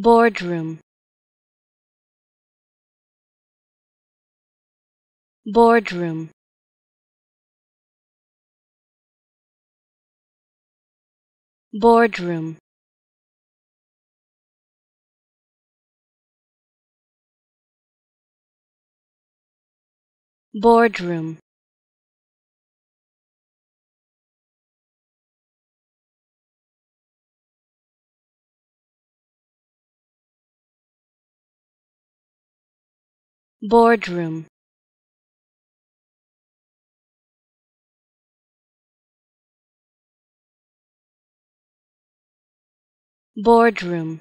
boardroom boardroom boardroom boardroom Boardroom Boardroom